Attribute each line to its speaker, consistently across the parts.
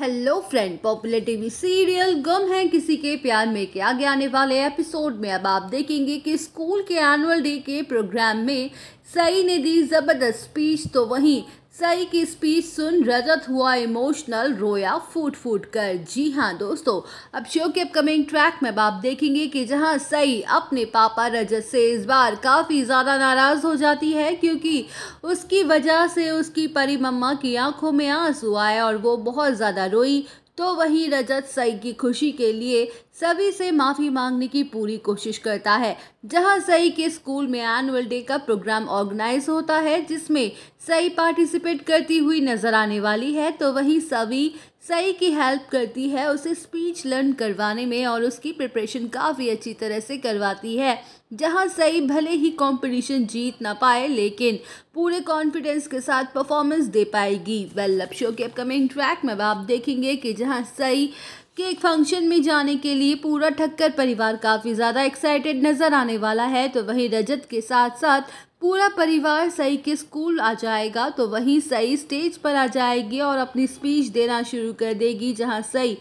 Speaker 1: hello friend popular TV serial Ghum Hai Kisi के प्यार में के आगे आने वाले एपिसोड में अब आप देखेंगे कि स्कूल के एनुअल डे के प्रोग्राम में सई ने दी जबरदस्त स्पीच तो वहीं सई की स्पीच सुन रजत हुआ इमोशनल रोया फूट फूट कर जी हाँ दोस्तों अब शो के अपकमिंग ट्रैक में आप देखेंगे कि जहाँ सई अपने पापा रजत से इस बार काफ़ी ज़्यादा नाराज़ हो जाती है क्योंकि उसकी वजह से उसकी परी मम्मा की आंखों में आंसू आए और वो बहुत ज़्यादा रोई तो वहीं रजत सई की खुशी के लिए सभी से माफ़ी मांगने की पूरी कोशिश करता है जहां सई के स्कूल में एनुअल डे का प्रोग्राम ऑर्गेनाइज होता है जिसमें सई पार्टिसिपेट करती हुई नजर आने वाली है तो वहीं सभी सई की हेल्प करती है उसे स्पीच लर्न करवाने में और उसकी प्रिपरेशन काफ़ी अच्छी तरह से करवाती है जहां सई भले ही कंपटीशन जीत ना पाए लेकिन पूरे कॉन्फिडेंस के साथ परफॉर्मेंस दे पाएगी वेल लप शो के अपकमिंग ट्रैक में आप देखेंगे कि जहां सई कि एक फंक्शन में जाने के लिए पूरा ठक्कर परिवार काफ़ी ज़्यादा एक्साइटेड नज़र आने वाला है तो वहीं रजत के साथ साथ पूरा परिवार सई के स्कूल आ जाएगा तो वहीं सई स्टेज पर आ जाएगी और अपनी स्पीच देना शुरू कर देगी जहां सई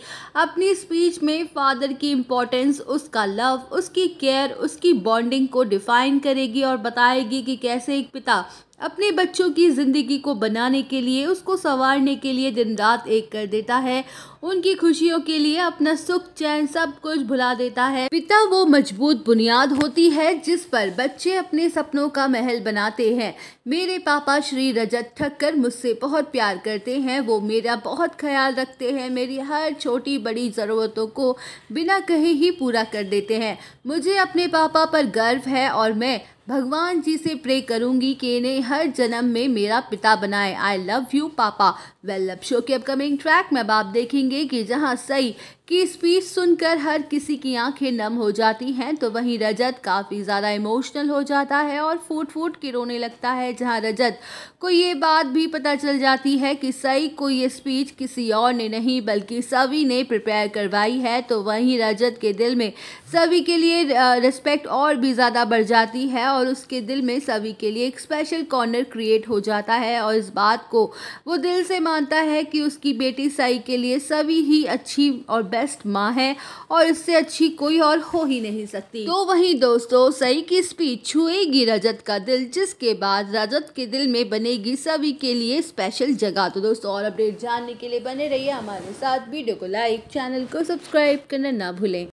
Speaker 1: अपनी स्पीच में फादर की इम्पोर्टेंस उसका लव उसकी केयर उसकी बॉन्डिंग को डिफाइन करेगी और बताएगी कि कैसे एक पिता अपने बच्चों की ज़िंदगी को बनाने के लिए उसको संवारने के लिए दिन रात एक कर देता है उनकी खुशियों के लिए अपना सुख चैन सब कुछ भुला देता है पिता वो मजबूत बुनियाद होती है जिस पर बच्चे अपने सपनों का महत्व महल बनाते हैं मेरे पापा श्री रजत ठक्कर मुझसे बहुत प्यार करते हैं वो मेरा बहुत ख्याल रखते हैं मेरी हर छोटी बड़ी ज़रूरतों को बिना कहे ही पूरा कर देते हैं मुझे अपने पापा पर गर्व है और मैं भगवान जी से प्रे करूंगी कि इन्हें हर जन्म में मेरा पिता बनाए आई लव यू पापा वेल लव शो के अपकमिंग ट्रैक में अब आप देखेंगे कि जहां सई की स्पीच सुनकर हर किसी की आंखें नम हो जाती हैं तो वहीं रजत काफ़ी ज़्यादा इमोशनल हो जाता है और फूट फूट के रोने लगता है जहां रजत को ये बात भी पता चल जाती है कि सई को ये स्पीच किसी और ने नहीं बल्कि सवी ने प्रिपेयर करवाई है तो वहीं रजत के दिल में सवी के लिए रिस्पेक्ट और भी ज़्यादा बढ़ जाती है और उसके दिल में सभी के लिए एक स्पेशल कॉर्नर क्रिएट हो जाता है और इस बात को वो दिल से मानता है कि उसकी बेटी साई के लिए सभी ही अच्छी और बेस्ट माँ है और इससे अच्छी कोई और हो ही नहीं सकती तो वही दोस्तों सई की स्पीच छुएगी रजत का दिल जिसके बाद रजत के दिल में बनेगी सभी के लिए स्पेशल जगह तो दोस्तों और अपडेट जानने के लिए बने रहिए हमारे साथ वीडियो को लाइक चैनल को सब्सक्राइब करना ना भूलें